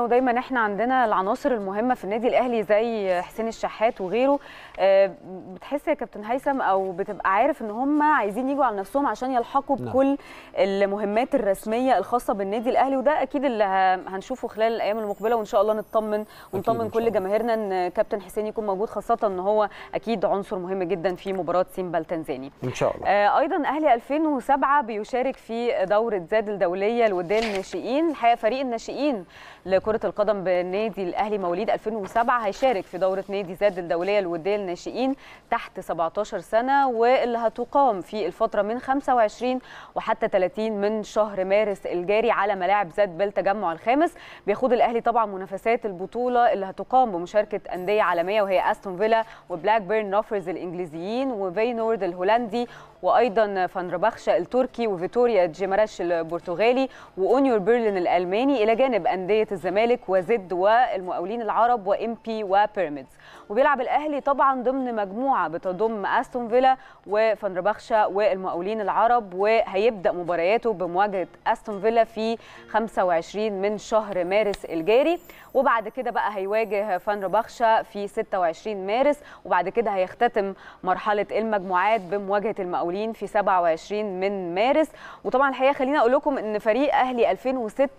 ودايما احنا عندنا العناصر المهمه في النادي الاهلي زي حسين الشحات وغيره آه، بتحس يا كابتن هيثم او بتبقى عارف ان هم عايزين يجوا على نفسهم عشان يلحقوا نعم. بكل المهمات الرسميه الخاصه بالنادي الاهلي وده اكيد اللي هنشوفه خلال الايام المقبله وان شاء الله نطمن ونطمن كل جماهيرنا ان كابتن حسين يكون موجود خاصه ان هو اكيد عنصر مهم جدا في مباراه سيمبا التنزاني ان شاء الله آه، ايضا اهلي 2007 بيشارك في دوره زاد الدوليه لوداد الناشئين الحقيقه فريق الناشئين لكره كرة القدم بالنادي الأهلي مواليد 2007 هيشارك في دورة نادي زاد الدولية الودية للناشئين تحت 17 سنة واللي هتقام في الفترة من 25 وحتى 30 من شهر مارس الجاري على ملاعب زاد بالتجمع الخامس بيخوض الأهلي طبعا منافسات البطولة اللي هتقام بمشاركة أندية عالمية وهي أستون فيلا وبلاك بيرن نوفرز الإنجليزيين وفينورد الهولندي وايضا فانربخشة التركي وفيتوريا جيمراش البرتغالي واونيور بيرلين الالماني الى جانب انديه الزمالك الزمالك وزد والمقاولين العرب وام بي وبيراميدز وبيلعب الاهلي طبعا ضمن مجموعه بتضم استون فيلا وفنربخشة والمقاولين العرب وهيبدا مبارياته بمواجهه استون فيلا في 25 من شهر مارس الجاري وبعد كده بقى هيواجه فنربخشة في 26 مارس وبعد كده هيختتم مرحله المجموعات بمواجهه المقاولين في 27 من مارس وطبعا الحقيقه خليني اقول لكم ان فريق اهلي 2006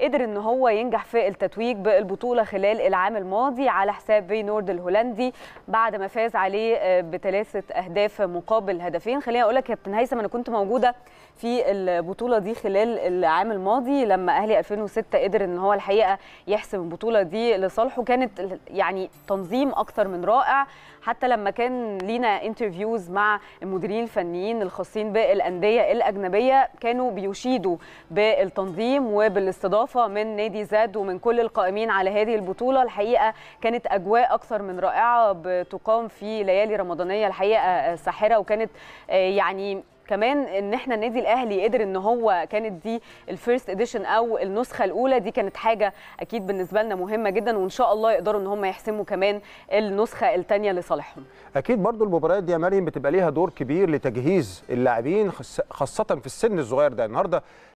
قدر ان هو ينجح في التتويج بالبطوله خلال العام الماضي على حساب فينورد الهولندي بعد ما فاز عليه آه، بثلاثه اهداف مقابل هدفين خليني اقول لك يا كابتن هيثم انا كنت موجوده في البطوله دي خلال العام الماضي لما اهلي 2006 قدر ان هو الحقيقه يحسم البطوله دي لصالحه كانت يعني تنظيم اكثر من رائع حتى لما كان لينا انترفيوز مع المديرين الفنيين الخاصين بالانديه الاجنبيه كانوا بيشيدوا بالتنظيم وبالاستضافه الاضافه من نادي زاد ومن كل القائمين على هذه البطوله الحقيقه كانت اجواء اكثر من رائعه بتقام في ليالي رمضانيه الحقيقه آه، ساحره وكانت آه، يعني كمان ان احنا النادي الاهلي قدر ان هو كانت دي الفيرست اديشن او النسخه الاولى دي كانت حاجه اكيد بالنسبه لنا مهمه جدا وان شاء الله يقدروا ان هم يحسموا كمان النسخه الثانيه لصالحهم اكيد برضو المباريات دي يا مريم بتبقى ليها دور كبير لتجهيز اللاعبين خاصه في السن الصغير ده النهارده